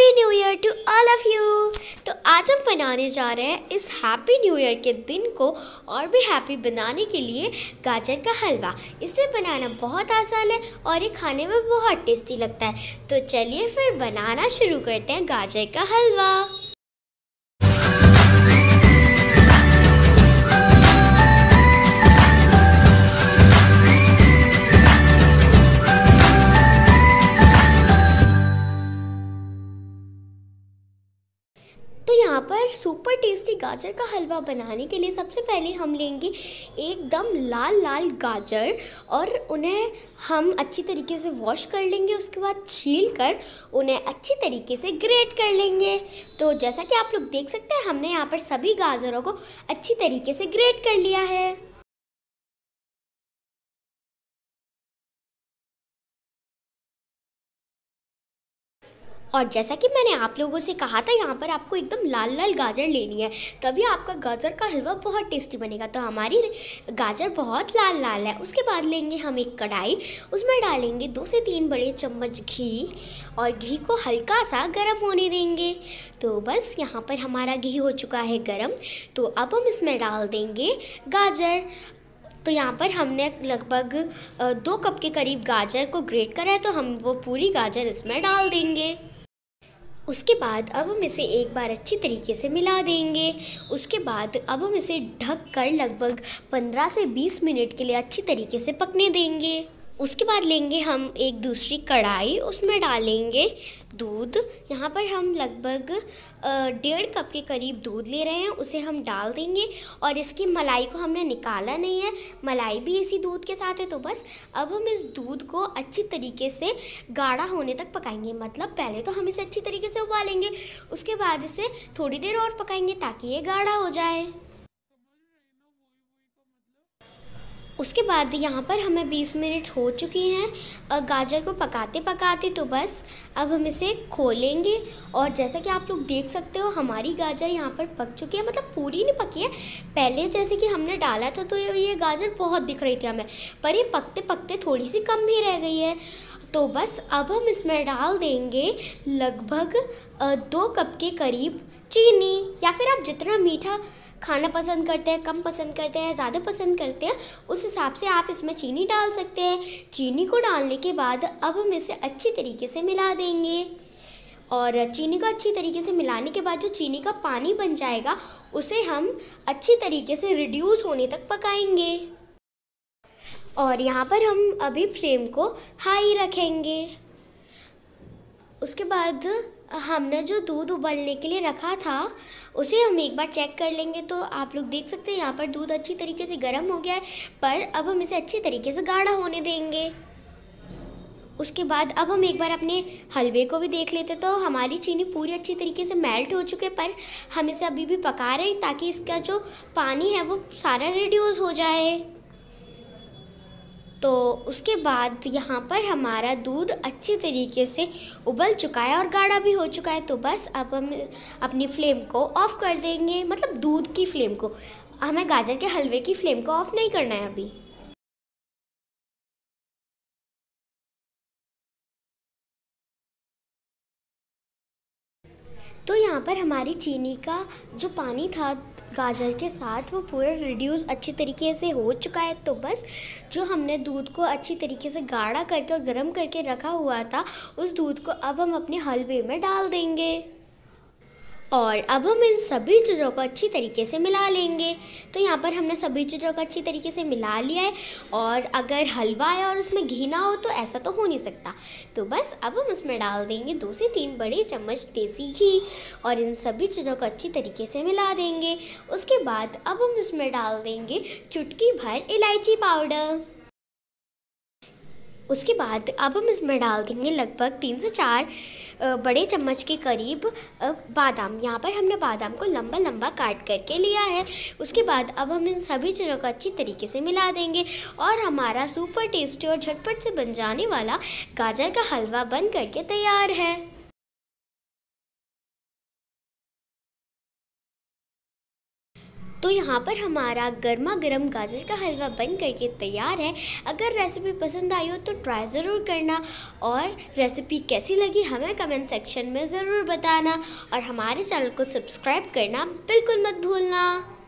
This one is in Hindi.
happy new year to all of you तो आज हम बनाने जा रहे हैं इस हैप्पी न्यू ईयर के दिन को और भी हैप्पी बनाने के लिए गाजर का हलवा इसे बनाना बहुत आसान है और ये खाने में बहुत टेस्टी लगता है तो चलिए फिर बनाना शुरू करते हैं गाजर का हलवा यहाँ पर सुपर टेस्टी गाजर का हलवा बनाने के लिए सबसे पहले हम लेंगे एकदम लाल लाल गाजर और उन्हें हम अच्छी तरीके से वॉश कर लेंगे उसके बाद छील कर उन्हें अच्छी तरीके से ग्रेट कर लेंगे तो जैसा कि आप लोग देख सकते हैं हमने यहाँ पर सभी गाजरों को अच्छी तरीके से ग्रेट कर लिया है और जैसा कि मैंने आप लोगों से कहा था यहाँ पर आपको एकदम लाल लाल गाजर लेनी है तभी आपका गाजर का हलवा बहुत टेस्टी बनेगा तो हमारी गाजर बहुत लाल लाल है उसके बाद लेंगे हम एक कढ़ाई उसमें डालेंगे दो से तीन बड़े चम्मच घी और घी को हल्का सा गर्म होने देंगे तो बस यहाँ पर हमारा घी हो चुका है गर्म तो अब हम इसमें डाल देंगे गाजर तो यहाँ पर हमने लगभग दो कप के करीब गाजर को ग्रेट करा है तो हम वो पूरी गाजर इसमें डाल देंगे उसके बाद अब हम इसे एक बार अच्छी तरीके से मिला देंगे उसके बाद अब हम इसे ढक कर लगभग 15 से 20 मिनट के लिए अच्छी तरीके से पकने देंगे उसके बाद लेंगे हम एक दूसरी कढ़ाई उसमें डालेंगे दूध यहाँ पर हम लगभग डेढ़ कप के करीब दूध ले रहे हैं उसे हम डाल देंगे और इसकी मलाई को हमने निकाला नहीं है मलाई भी इसी दूध के साथ है तो बस अब हम इस दूध को अच्छी तरीके से गाढ़ा होने तक पकाएंगे मतलब पहले तो हम इसे अच्छी तरीके से उबालेंगे उसके बाद इसे थोड़ी देर और पकाएंगे ताकि ये गाढ़ा हो जाए उसके बाद यहाँ पर हमें बीस मिनट हो चुके हैं गाजर को पकाते पकाते तो बस अब हम इसे खोलेंगे और जैसा कि आप लोग देख सकते हो हमारी गाजर यहाँ पर पक चुकी है मतलब पूरी नहीं पकी है पहले जैसे कि हमने डाला था तो ये गाजर बहुत दिख रही थी हमें पर ये पकते पकते थोड़ी सी कम भी रह गई है तो बस अब हम इसमें डाल देंगे लगभग दो कप के करीब चीनी या फिर आप जितना मीठा खाना पसंद करते हैं कम पसंद करते हैं ज़्यादा पसंद करते हैं उस हिसाब से आप इसमें चीनी डाल सकते हैं चीनी को डालने के बाद अब हम इसे अच्छी तरीके से मिला देंगे और चीनी को अच्छी तरीके से मिलाने के बाद जो चीनी का पानी बन जाएगा उसे हम अच्छी तरीके से रिड्यूस होने तक पकाएंगे और यहाँ पर हम अभी फ्लेम को हाई रखेंगे उसके बाद हमने जो दूध उबलने के लिए रखा था उसे हम एक बार चेक कर लेंगे तो आप लोग देख सकते हैं यहाँ पर दूध अच्छी तरीके से गर्म हो गया है पर अब हम इसे अच्छी तरीके से गाढ़ा होने देंगे उसके बाद अब हम एक बार अपने हलवे को भी देख लेते तो हमारी चीनी पूरी अच्छी तरीके से मेल्ट हो चुके पर हम इसे अभी भी पका रहे ताकि इसका जो पानी है वो सारा रिड्यूस हो जाए तो उसके बाद यहाँ पर हमारा दूध अच्छी तरीके से उबल चुका है और गाढ़ा भी हो चुका है तो बस अब हम अपनी फ्लेम को ऑफ़ कर देंगे मतलब दूध की फ्लेम को हमें गाजर के हलवे की फ्लेम को ऑफ़ नहीं करना है अभी तो यहाँ पर हमारी चीनी का जो पानी था गाजर के साथ वो पूरा रिड्यूस अच्छी तरीके से हो चुका है तो बस जो हमने दूध को अच्छी तरीके से गाढ़ा करके और गर्म करके रखा हुआ था उस दूध को अब हम अपने हलवे में डाल देंगे और अब हम इन सभी चीज़ों को अच्छी तरीके से मिला लेंगे तो यहाँ पर हमने सभी चीज़ों को अच्छी तरीके से मिला लिया है और अगर हलवा है और उसमें घी ना हो तो ऐसा तो हो नहीं सकता तो बस अब हम उसमें डाल देंगे दो से तीन बड़े चम्मच देसी घी और इन सभी चीज़ों को अच्छी तरीके से मिला देंगे उसके बाद अब हम उसमें डाल देंगे चुटकी भर इलायची पाउडर उसके बाद अब हम इसमें डाल देंगे लगभग तीन से चार बड़े चम्मच के करीब बादाम यहाँ पर हमने बादाम को लंबा लंबा काट करके लिया है उसके बाद अब हम इन सभी चीज़ों को अच्छी तरीके से मिला देंगे और हमारा सुपर टेस्टी और झटपट से बन जाने वाला गाजर का हलवा बन करके तैयार है तो यहाँ पर हमारा गर्मा गर्म गाजर का हलवा बन करके तैयार है अगर रेसिपी पसंद आई हो तो ट्राई ज़रूर करना और रेसिपी कैसी लगी हमें कमेंट सेक्शन में ज़रूर बताना और हमारे चैनल को सब्सक्राइब करना बिल्कुल मत भूलना